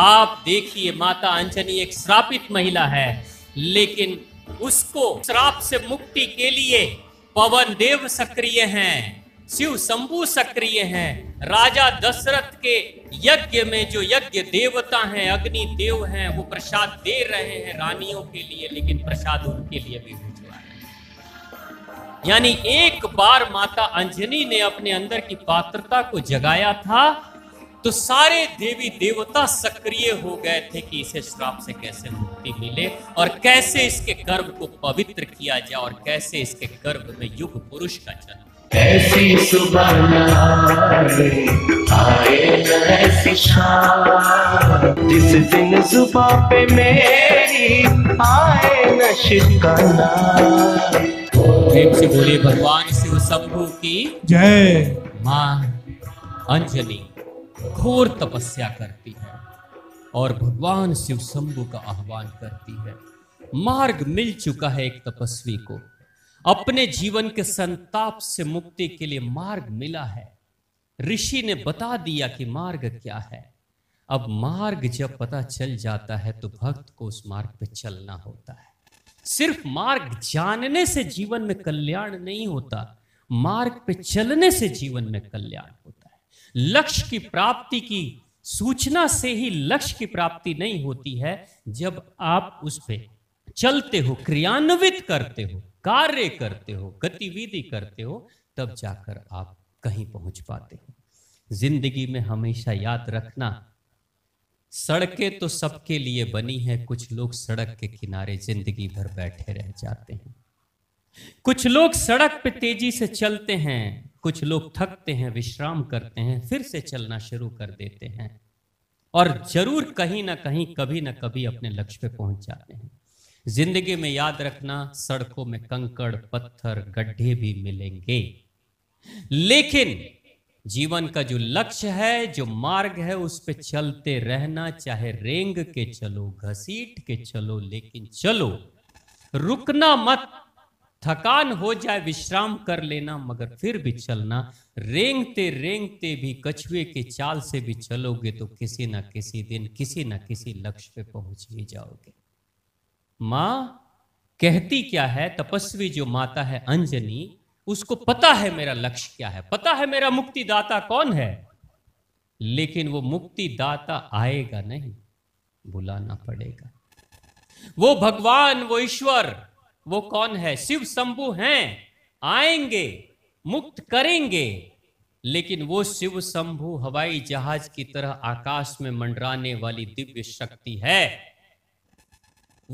आप देखिए माता अंजनी एक श्रापित महिला है लेकिन उसको श्राप से मुक्ति के लिए पवन देव सक्रिय हैं शिव शंभु सक्रिय हैं राजा दशरथ के यज्ञ में जो यज्ञ देवता हैं अग्नि देव हैं वो प्रसाद दे रहे हैं रानियों के लिए लेकिन प्रसाद उनके लिए भी भिजवा यानी एक बार माता अंजनी ने अपने अंदर की पात्रता को जगाया था तो सारे देवी देवता सक्रिय हो गए थे कि इसे श्राप से कैसे मुक्ति मिले और कैसे इसके गर्भ को पवित्र किया जाए और कैसे इसके गर्भ में युग पुरुष का जन्म ऐसी सुबह आए जिस दिन सुबह पे मेरी आए प्रेम से बोले भगवान शिव शंभु की जय मां अंजलि घोर तपस्या करती है और भगवान शिव शंभु का आह्वान करती है मार्ग मिल चुका है एक तपस्वी को अपने जीवन के संताप से मुक्ति के लिए मार्ग मिला है ऋषि ने बता दिया कि मार्ग क्या है अब मार्ग जब पता चल जाता है तो भक्त को उस मार्ग पे चलना होता है सिर्फ मार्ग जानने से जीवन में कल्याण नहीं होता मार्ग पे चलने से जीवन में कल्याण होता लक्ष्य की प्राप्ति की सूचना से ही लक्ष्य की प्राप्ति नहीं होती है जब आप उस पर चलते हो क्रियान्वित करते हो कार्य करते हो गतिविधि करते हो तब जाकर आप कहीं पहुंच पाते हो जिंदगी में हमेशा याद रखना सड़कें तो सबके लिए बनी है कुछ लोग सड़क के किनारे जिंदगी भर बैठे रह जाते हैं कुछ लोग सड़क पे तेजी से चलते हैं कुछ लोग थकते हैं विश्राम करते हैं फिर से चलना शुरू कर देते हैं और जरूर कहीं ना कहीं कभी ना कभी अपने लक्ष्य पे पहुंच जाते हैं जिंदगी में याद रखना सड़कों में कंकड़ पत्थर गड्ढे भी मिलेंगे लेकिन जीवन का जो लक्ष्य है जो मार्ग है उस पर चलते रहना चाहे रेंग के चलो घसीट के चलो लेकिन चलो रुकना मत थकान हो जाए विश्राम कर लेना मगर फिर भी चलना रेंगते रेंगते भी कछुए के चाल से भी चलोगे तो किसी ना किसी दिन किसी ना किसी लक्ष्य पे पहुंच ही जाओगे माँ कहती क्या है तपस्वी जो माता है अंजनी उसको पता है मेरा लक्ष्य क्या है पता है मेरा मुक्तिदाता कौन है लेकिन वो मुक्तिदाता आएगा नहीं बुलाना पड़ेगा वो भगवान वो ईश्वर वो कौन है शिव शंभु हैं आएंगे मुक्त करेंगे लेकिन वो शिव शंभु हवाई जहाज की तरह आकाश में मंडराने वाली दिव्य शक्ति है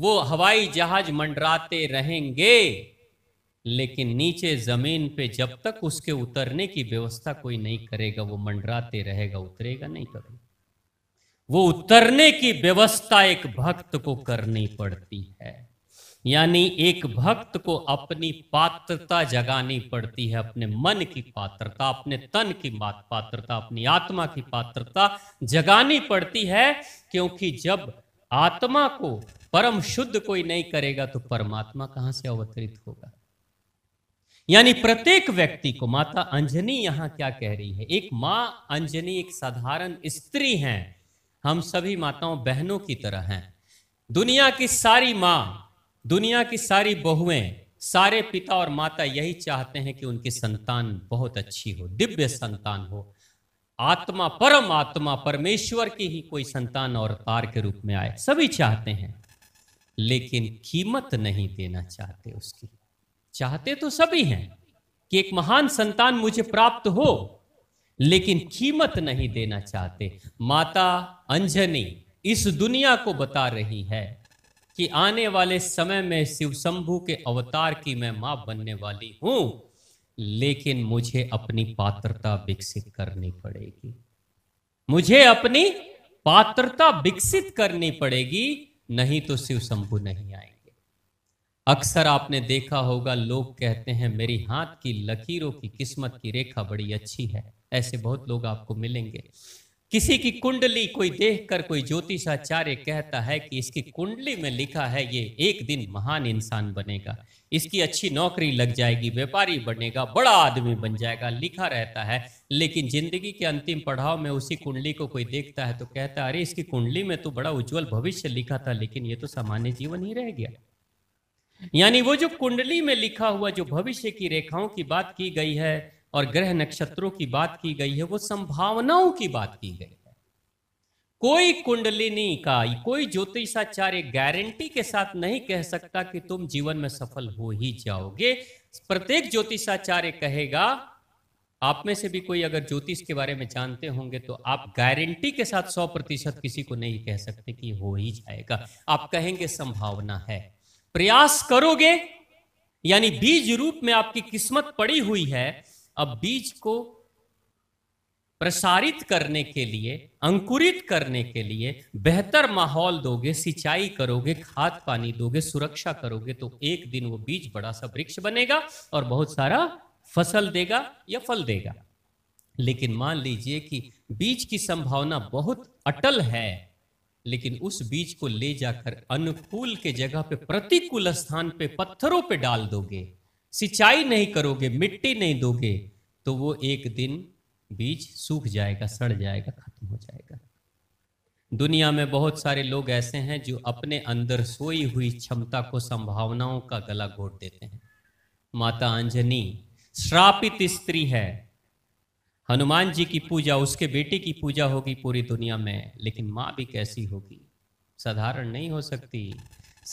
वो हवाई जहाज मंडराते रहेंगे लेकिन नीचे जमीन पे जब तक उसके उतरने की व्यवस्था कोई नहीं करेगा वो मंडराते रहेगा उतरेगा नहीं कभी वो उतरने की व्यवस्था एक भक्त को करनी पड़ती है यानी एक भक्त को अपनी पात्रता जगानी पड़ती है अपने मन की पात्रता अपने तन की पात्रता अपनी आत्मा की पात्रता जगानी पड़ती है क्योंकि जब आत्मा को परम शुद्ध कोई नहीं करेगा तो परमात्मा कहां से अवतरित होगा यानी प्रत्येक व्यक्ति को माता अंजनी यहाँ क्या कह रही है एक माँ अंजनी एक साधारण स्त्री है हम सभी माताओं बहनों की तरह हैं दुनिया की सारी माँ दुनिया की सारी बहुएं सारे पिता और माता यही चाहते हैं कि उनकी संतान बहुत अच्छी हो दिव्य संतान हो आत्मा परम आत्मा परमेश्वर की ही कोई संतान और तार के रूप में आए सभी चाहते हैं लेकिन कीमत नहीं देना चाहते उसकी चाहते तो सभी हैं कि एक महान संतान मुझे प्राप्त हो लेकिन कीमत नहीं देना चाहते माता अंजनी इस दुनिया को बता रही है कि आने वाले समय में शिव शंभु के अवतार की मैं मां बनने वाली हूं लेकिन मुझे अपनी पात्रता विकसित करनी पड़ेगी मुझे अपनी पात्रता विकसित करनी पड़ेगी नहीं तो शिव शंभु नहीं आएंगे अक्सर आपने देखा होगा लोग कहते हैं मेरी हाथ की लकीरों की किस्मत की रेखा बड़ी अच्छी है ऐसे बहुत लोग आपको मिलेंगे किसी की कुंडली कोई देखकर कोई ज्योतिषाचार्य कहता है कि इसकी कुंडली में लिखा है ये एक दिन महान इंसान बनेगा इसकी अच्छी नौकरी लग जाएगी व्यापारी बनेगा बड़ा आदमी बन जाएगा लिखा रहता है लेकिन जिंदगी के अंतिम पढ़ाव में उसी कुंडली को कोई देखता है तो कहता है अरे इसकी कुंडली में तो बड़ा उज्जवल भविष्य लिखा था लेकिन ये तो सामान्य जीवन ही रह गया यानी वो जो कुंडली में लिखा हुआ जो भविष्य की रेखाओं की बात की गई है और ग्रह नक्षत्रों की बात की गई है वो संभावनाओं की बात की गई है कोई कुंडलिनी का कोई ज्योतिषाचार्य गारंटी के साथ नहीं कह सकता कि तुम जीवन में सफल हो ही जाओगे प्रत्येक ज्योतिषाचार्य कहेगा आप में से भी कोई अगर ज्योतिष के बारे में जानते होंगे तो आप गारंटी के साथ 100 प्रतिशत किसी को नहीं कह सकते कि हो ही जाएगा आप कहेंगे संभावना है प्रयास करोगे यानी बीज रूप में आपकी किस्मत पड़ी हुई है अब बीज को प्रसारित करने के लिए अंकुरित करने के लिए बेहतर माहौल दोगे सिंचाई करोगे खाद पानी दोगे सुरक्षा करोगे तो एक दिन वो बीज बड़ा सा वृक्ष बनेगा और बहुत सारा फसल देगा या फल देगा लेकिन मान लीजिए कि बीज की संभावना बहुत अटल है लेकिन उस बीज को ले जाकर अनुकूल के जगह पे प्रतिकूल स्थान पे पत्थरों पे डाल दोगे सिंचाई नहीं करोगे मिट्टी नहीं दोगे तो वो एक दिन बीज सूख जाएगा सड़ जाएगा खत्म हो जाएगा दुनिया में बहुत सारे लोग ऐसे हैं जो अपने अंदर सोई हुई क्षमता को संभावनाओं का गला घोट देते हैं माता अंजनी श्रापित स्त्री है हनुमान जी की पूजा उसके बेटे की पूजा होगी पूरी दुनिया में लेकिन माँ भी कैसी होगी साधारण नहीं हो सकती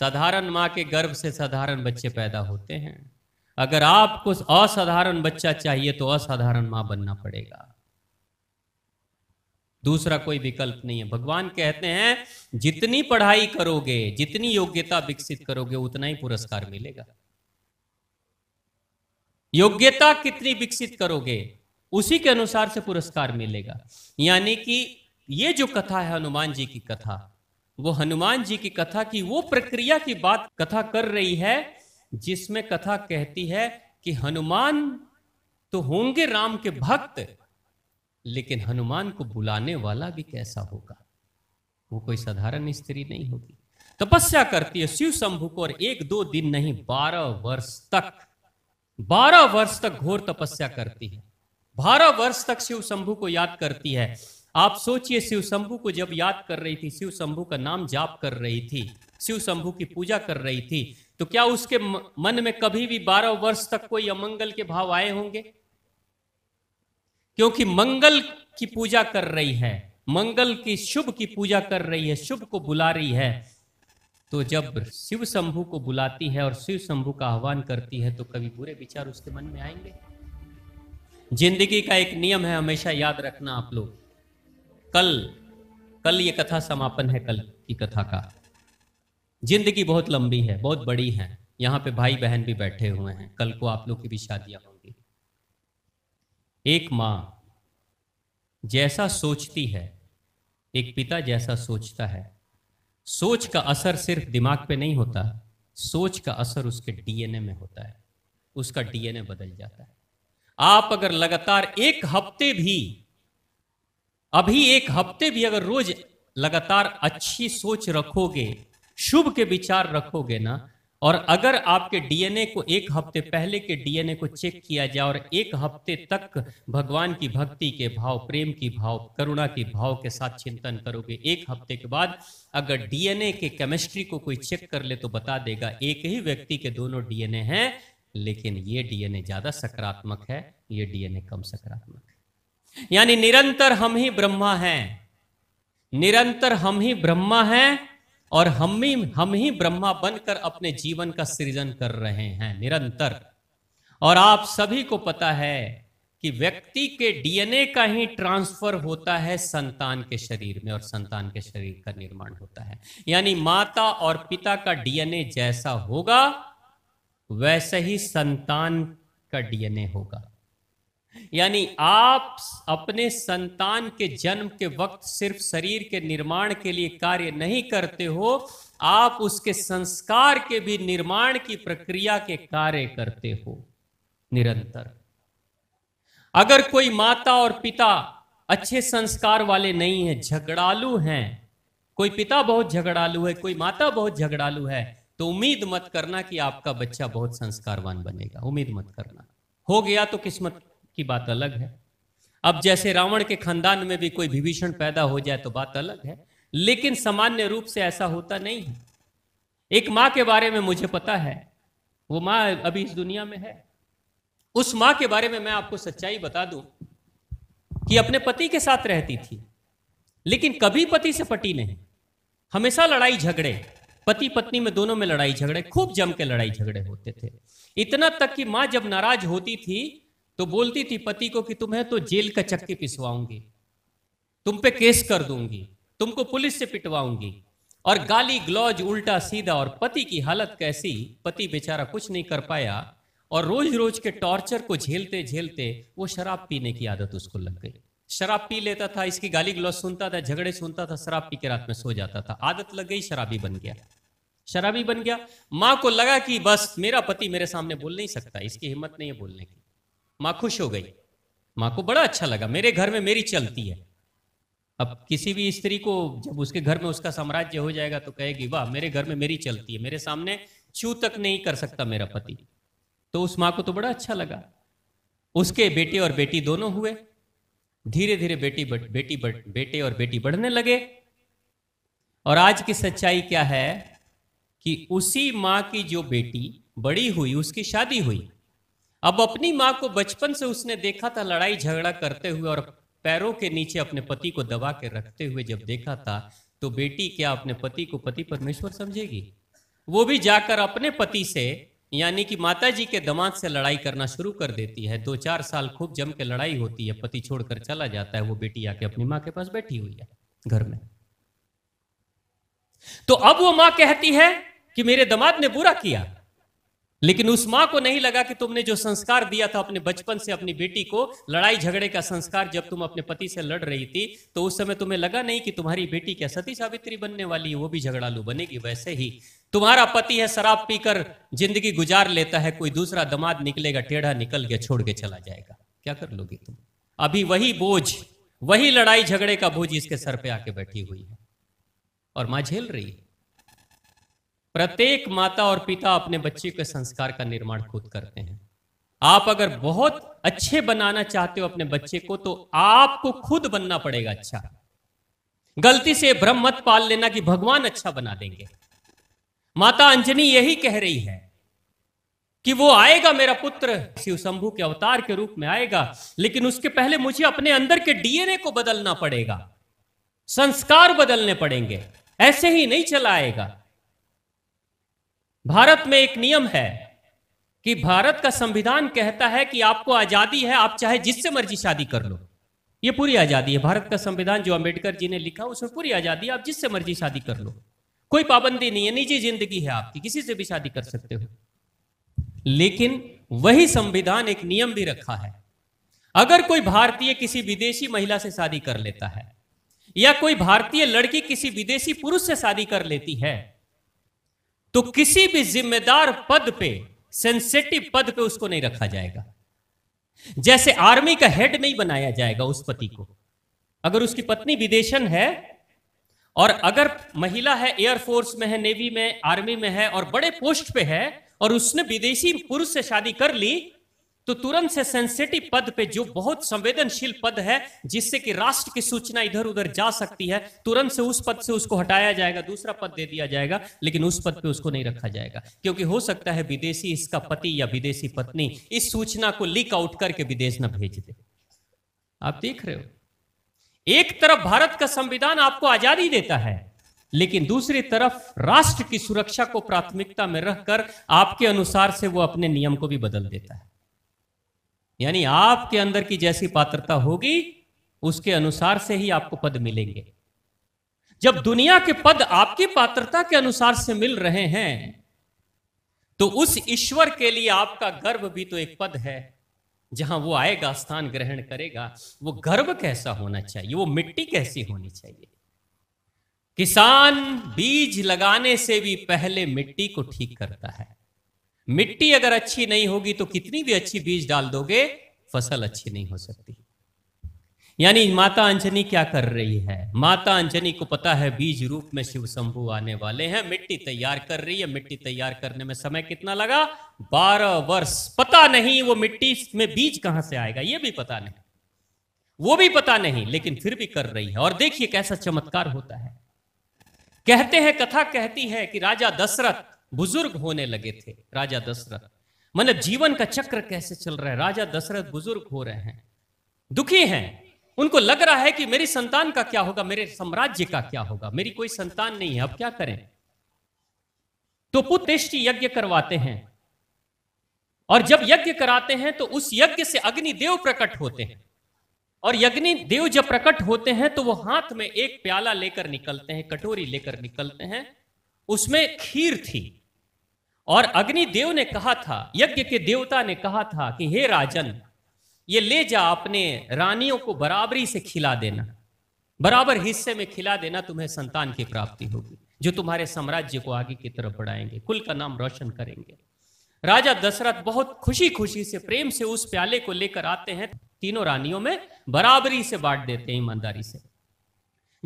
साधारण माँ के गर्भ से साधारण बच्चे पैदा होते हैं अगर आपको असाधारण बच्चा चाहिए तो असाधारण मां बनना पड़ेगा दूसरा कोई विकल्प नहीं है भगवान कहते हैं जितनी पढ़ाई करोगे जितनी योग्यता विकसित करोगे उतना ही पुरस्कार मिलेगा योग्यता कितनी विकसित करोगे उसी के अनुसार से पुरस्कार मिलेगा यानी कि ये जो कथा है हनुमान जी की कथा वो हनुमान जी की कथा की वो प्रक्रिया की बात कथा कर रही है जिसमें कथा कहती है कि हनुमान तो होंगे राम के भक्त लेकिन हनुमान को बुलाने वाला भी कैसा होगा वो कोई साधारण स्त्री नहीं होगी तपस्या करती है शिव शंभु को और एक दो दिन नहीं बारह वर्ष तक बारह वर्ष तक घोर तपस्या करती है बारह वर्ष तक शिव शंभु को याद करती है आप सोचिए शिव शंभु को जब याद कर रही थी शिव शंभु का नाम जाप कर रही थी शिव शंभु की पूजा कर रही थी तो क्या उसके मन में कभी भी बारह वर्ष तक कोई अमंगल के भाव आए होंगे क्योंकि मंगल की पूजा कर रही है मंगल की शुभ की पूजा कर रही है शुभ को बुला रही है तो जब शिव शंभु को बुलाती है और शिव शंभु का आह्वान करती है तो कभी बुरे विचार उसके मन में आएंगे जिंदगी का एक नियम है हमेशा याद रखना आप लोग कल कल ये कथा समापन है कल की कथा का जिंदगी बहुत लंबी है बहुत बड़ी है यहाँ पे भाई बहन भी बैठे हुए हैं कल को आप लोग की भी शादियां होंगी एक माँ जैसा सोचती है एक पिता जैसा सोचता है सोच का असर सिर्फ दिमाग पे नहीं होता सोच का असर उसके डीएनए में होता है उसका डीएनए बदल जाता है आप अगर लगातार एक हफ्ते भी अभी एक हफ्ते भी अगर रोज लगातार अच्छी सोच रखोगे शुभ के विचार रखोगे ना और अगर आपके डीएनए को एक हफ्ते पहले के डीएनए को चेक किया जाए और एक हफ्ते तक भगवान की भक्ति के भाव प्रेम की भाव करुणा की भाव के साथ चिंतन करोगे एक हफ्ते के बाद अगर डीएनए के केमिस्ट्री को कोई चेक कर ले तो बता देगा एक ही व्यक्ति के दोनों डीएनए हैं लेकिन ये डीएनए ज्यादा सकारात्मक है ये डीएनए कम सकारात्मक है यानी निरंतर हम ही ब्रह्मा हैं निरंतर हम ही ब्रह्मा हैं और हम ही हम ही ब्रह्मा बनकर अपने जीवन का सृजन कर रहे हैं निरंतर और आप सभी को पता है कि व्यक्ति के डीएनए का ही ट्रांसफर होता है संतान के शरीर में और संतान के शरीर का निर्माण होता है यानी माता और पिता का डीएनए जैसा होगा वैसे ही संतान का डीएनए होगा यानी आप अपने संतान के जन्म के वक्त सिर्फ शरीर के निर्माण के लिए कार्य नहीं करते हो आप उसके संस्कार के भी निर्माण की प्रक्रिया के कार्य करते हो निरंतर अगर कोई माता और पिता अच्छे संस्कार वाले नहीं है झगड़ालू हैं कोई पिता बहुत झगड़ालू है कोई माता बहुत झगड़ालू है तो उम्मीद मत करना कि आपका बच्चा बहुत संस्कारवान बनेगा उम्मीद मत करना हो गया तो किस्मत की बात अलग है अब जैसे रावण के खानदान में भी कोई विभीषण पैदा हो जाए तो बात अलग है लेकिन सामान्य रूप से ऐसा होता नहीं है एक माँ के बारे में मुझे पता है वो माँ अभी इस दुनिया में है उस माँ के बारे में मैं आपको सच्चाई बता दूं कि अपने पति के साथ रहती थी लेकिन कभी पति से पटी नहीं हमेशा लड़ाई झगड़े पति पत्नी में दोनों में लड़ाई झगड़े खूब जम के लड़ाई झगड़े होते थे इतना तक कि माँ जब नाराज होती थी तो बोलती थी पति को कि तुम्हें तो जेल का चक्की पिसवाऊंगी तुम पे केस कर दूंगी तुमको पुलिस से पिटवाऊंगी और गाली ग्लौज उल्टा सीधा और पति की हालत कैसी पति बेचारा कुछ नहीं कर पाया और रोज रोज के टॉर्चर को झेलते झेलते वो शराब पीने की आदत उसको लग गई शराब पी लेता था इसकी गाली ग्लौज सुनता था झगड़े सुनता था शराब पी के रात में सो जाता था आदत लग गई शराबी बन गया शराबी बन गया माँ को लगा कि बस मेरा पति मेरे सामने बोल नहीं सकता इसकी हिम्मत नहीं है बोलने की माँ खुश हो गई माँ को बड़ा अच्छा लगा मेरे घर में मेरी चलती है अब किसी भी स्त्री को जब उसके घर में उसका साम्राज्य हो जाएगा तो कहेगी वाह मेरे घर में मेरी चलती है मेरे सामने छू तक नहीं कर सकता मेरा पति तो उस माँ को तो बड़ा अच्छा लगा उसके बेटे और बेटी दोनों हुए धीरे धीरे बेटी बट, बेटी बट, बेटे और बेटी बढ़ने लगे और आज की सच्चाई क्या है कि उसी माँ की जो बेटी बड़ी हुई उसकी शादी हुई अब अपनी माँ को बचपन से उसने देखा था लड़ाई झगड़ा करते हुए और पैरों के नीचे अपने पति को दबा के रखते हुए जब देखा था तो बेटी क्या अपने पति को पति परमेश्वर समझेगी वो भी जाकर अपने पति से यानी कि माता जी के दमाद से लड़ाई करना शुरू कर देती है दो चार साल खूब जम के लड़ाई होती है पति छोड़कर चला जाता है वो बेटी आके अपनी माँ के पास बैठी हुई है घर में तो अब वो माँ कहती है कि मेरे दमाद ने बुरा किया लेकिन उस मां को नहीं लगा कि तुमने जो संस्कार दिया था अपने बचपन से अपनी बेटी को लड़ाई झगड़े का संस्कार जब तुम अपने पति से लड़ रही थी तो उस समय तुम्हें लगा नहीं कि तुम्हारी बेटी क्या सती सावित्री बनने वाली है वो भी झगड़ालू बनेगी वैसे ही तुम्हारा पति है शराब पीकर जिंदगी गुजार लेता है कोई दूसरा दमाद निकलेगा टेढ़ा निकल गया छोड़ के चला जाएगा क्या कर लोगे तुम अभी वही बोझ वही लड़ाई झगड़े का बोझ इसके सर पे आके बैठी हुई है और मां झेल रही है प्रत्येक माता और पिता अपने बच्चे के संस्कार का निर्माण खुद करते हैं आप अगर बहुत अच्छे बनाना चाहते हो अपने बच्चे को तो आपको खुद बनना पड़ेगा अच्छा गलती से भ्रम मत पाल लेना कि भगवान अच्छा बना देंगे माता अंजनी यही कह रही है कि वो आएगा मेरा पुत्र शिव शंभु के अवतार के रूप में आएगा लेकिन उसके पहले मुझे अपने अंदर के डीएनए को बदलना पड़ेगा संस्कार बदलने पड़ेंगे ऐसे ही नहीं चला आएगा भारत में एक नियम है कि भारत का संविधान कहता है कि आपको आजादी है आप चाहे जिससे मर्जी शादी कर लो ये पूरी आजादी है भारत का संविधान जो अंबेडकर जी ने लिखा उसमें पूरी आजादी है आप जिससे मर्जी शादी कर लो कोई पाबंदी नहीं है निजी जिंदगी है आपकी किसी से भी शादी कर सकते हो लेकिन वही संविधान एक नियम भी रखा है अगर कोई भारतीय किसी विदेशी महिला से शादी कर लेता है या कोई भारतीय लड़की किसी विदेशी पुरुष से शादी कर लेती है तो किसी भी जिम्मेदार पद पे सेंसिटिव पद पे उसको नहीं रखा जाएगा जैसे आर्मी का हेड नहीं बनाया जाएगा उस पति को अगर उसकी पत्नी विदेशन है और अगर महिला है एयरफोर्स में है नेवी में आर्मी में है और बड़े पोस्ट पे है और उसने विदेशी पुरुष से शादी कर ली तो तुरंत से सेंसेटिव पद पे जो बहुत संवेदनशील पद है जिससे कि राष्ट्र की सूचना इधर उधर जा सकती है तुरंत से उस पद से उसको हटाया जाएगा दूसरा पद दे दिया जाएगा लेकिन उस पद पे उसको नहीं रखा जाएगा क्योंकि हो सकता है विदेशी इसका पति या विदेशी पत्नी इस सूचना को लीक आउट करके विदेश न भेज दे आप देख रहे हो एक तरफ भारत का संविधान आपको आजादी देता है लेकिन दूसरी तरफ राष्ट्र की सुरक्षा को प्राथमिकता में रखकर आपके अनुसार से वो अपने नियम को भी बदल देता है यानी आपके अंदर की जैसी पात्रता होगी उसके अनुसार से ही आपको पद मिलेंगे जब दुनिया के पद आपकी पात्रता के अनुसार से मिल रहे हैं तो उस ईश्वर के लिए आपका गर्भ भी तो एक पद है जहां वो आएगा स्थान ग्रहण करेगा वो गर्भ कैसा होना चाहिए वो मिट्टी कैसी होनी चाहिए किसान बीज लगाने से भी पहले मिट्टी को ठीक करता है मिट्टी अगर अच्छी नहीं होगी तो कितनी भी अच्छी बीज डाल दोगे फसल अच्छी नहीं हो सकती यानी माता अंजनी क्या कर रही है माता अंजनी को पता है बीज रूप में शिव शंभु आने वाले हैं मिट्टी तैयार कर रही है मिट्टी तैयार करने में समय कितना लगा बारह वर्ष पता नहीं वो मिट्टी में बीज कहां से आएगा ये भी पता नहीं वो भी पता नहीं लेकिन फिर भी कर रही है और देखिए कैसा चमत्कार होता है कहते हैं कथा कहती है कि राजा दशरथ बुजुर्ग होने लगे थे राजा दशरथ मतलब जीवन का चक्र कैसे चल रहा है राजा दशरथ बुजुर्ग हो रहे हैं दुखी हैं उनको लग रहा है कि मेरी संतान का क्या होगा मेरे साम्राज्य का क्या होगा मेरी कोई संतान नहीं है अब क्या करें तो पुतेष्टि यज्ञ करवाते हैं और जब यज्ञ कराते हैं तो उस यज्ञ से अग्निदेव प्रकट होते हैं और यज्ञ देव जब प्रकट होते हैं तो वो हाथ में एक प्याला लेकर निकलते हैं कटोरी लेकर निकलते हैं उसमें खीर थी और अग्निदेव ने कहा था यज्ञ के देवता ने कहा था कि हे राजन ये ले जा अपने रानियों को बराबरी से खिला देना बराबर हिस्से में खिला देना तुम्हें संतान की प्राप्ति होगी जो तुम्हारे साम्राज्य को आगे की तरफ बढ़ाएंगे कुल का नाम रोशन करेंगे राजा दशरथ बहुत खुशी खुशी से प्रेम से उस प्याले को लेकर आते हैं तीनों रानियों में बराबरी से बांट देते हैं ईमानदारी से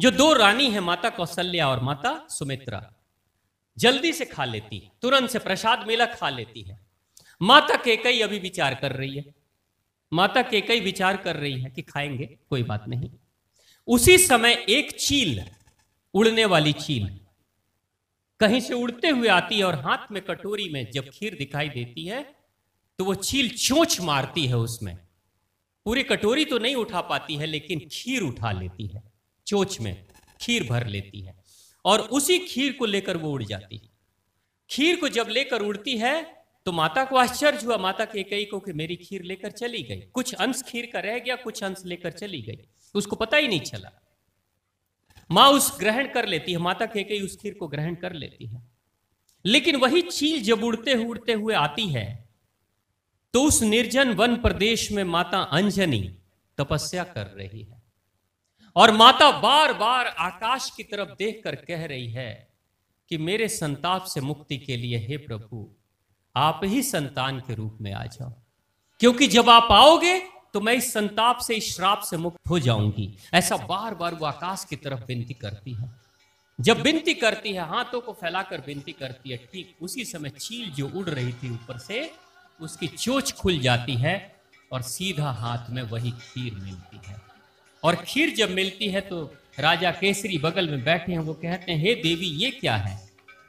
जो दो रानी है माता कौशल्या और माता सुमित्रा जल्दी से खा लेती है तुरंत से प्रसाद मिला खा लेती है माता के कई अभी विचार कर रही है माता के कई विचार कर रही है कि खाएंगे कोई बात नहीं उसी समय एक चील उड़ने वाली चील कहीं से उड़ते हुए आती है और हाथ में कटोरी में जब खीर दिखाई देती है तो वो चील चोंच मारती है उसमें पूरी कटोरी तो नहीं उठा पाती है लेकिन खीर उठा लेती है चोच में खीर भर लेती है और उसी खीर को लेकर वो उड़ जाती है खीर को जब लेकर उड़ती है तो माता को आश्चर्य हुआ माता के कई को कि मेरी खीर लेकर चली गई कुछ अंश खीर का रह गया कुछ अंश लेकर चली गई उसको पता ही नहीं चला माँ उस ग्रहण कर लेती है माता के कई उस खीर को ग्रहण कर लेती है लेकिन वही चील जब उड़ते उड़ते हुए आती है तो उस निर्जन वन प्रदेश में माता अंजनी तपस्या कर रही है और माता बार बार आकाश की तरफ देखकर कह रही है कि मेरे संताप से मुक्ति के लिए हे प्रभु आप ही संतान के रूप में आ जाओ क्योंकि जब आप आओगे तो मैं इस संताप से इस श्राप से मुक्त हो जाऊंगी ऐसा बार बार वो आकाश की तरफ विनती करती है जब विनती करती है हाथों को फैलाकर विनती करती है ठीक उसी समय चील जो उड़ रही थी ऊपर से उसकी चोच खुल जाती है और सीधा हाथ में वही खीर मिलती है और खीर जब मिलती है तो राजा केसरी बगल में बैठे हैं वो कहते हैं हे देवी ये क्या है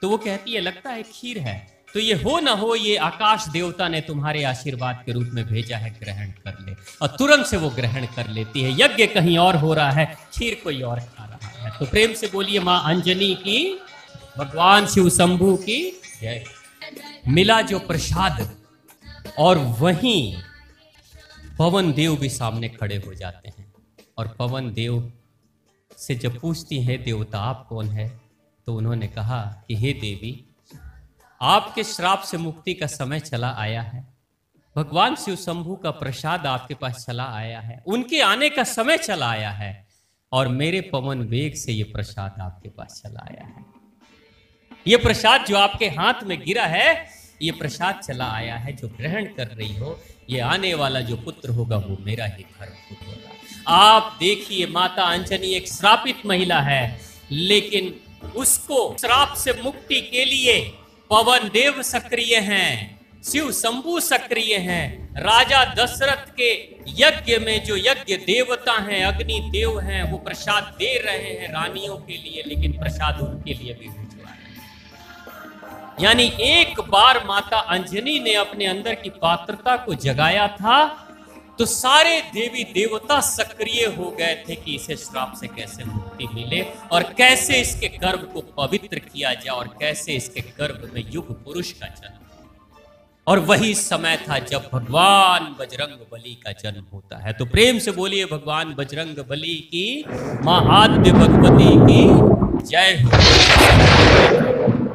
तो वो कहती है लगता है खीर है तो ये हो ना हो ये आकाश देवता ने तुम्हारे आशीर्वाद के रूप में भेजा है ग्रहण कर ले और तुरंत से वो ग्रहण कर लेती है यज्ञ कहीं और हो रहा है खीर कोई और खा रहा है तो प्रेम से बोलिए माँ अंजनी की भगवान शिव शंभु की जय मिला जो प्रसाद और वहीं पवन देव भी सामने खड़े हो जाते हैं और पवन देव से जब पूछती हैं देवता आप कौन है तो उन्होंने कहा कि हे देवी आपके श्राप से मुक्ति का समय चला आया है भगवान शिव शंभु का प्रसाद आपके पास चला आया है उनके आने का समय चला आया है और मेरे पवन वेग से ये प्रसाद आपके पास चला आया है ये प्रसाद जो आपके हाथ में गिरा है ये प्रसाद चला आया है जो ग्रहण कर रही हो ये आने वाला जो पुत्र होगा वो मेरा ही घर होगा आप देखिए माता अंजनी एक श्रापित महिला है लेकिन उसको श्राप से मुक्ति के लिए पवन देव सक्रिय हैं शिव शंभु सक्रिय हैं राजा दशरथ के यज्ञ में जो यज्ञ देवता हैं अग्नि देव हैं वो प्रसाद दे रहे हैं रानियों के लिए लेकिन प्रसाद उनके लिए भी है यानी एक बार माता अंजनी ने अपने अंदर की पात्रता को जगाया था तो सारे देवी देवता सक्रिय हो गए थे कि इसे श्राप से कैसे मुक्ति मिले और कैसे इसके गर्भ को पवित्र किया जाए और कैसे इसके गर्भ में युग पुरुष का जन्म और वही समय था जब भगवान बजरंग बली का जन्म होता है तो प्रेम से बोलिए भगवान बजरंग बली की माँ आद्य भगवती की जय हो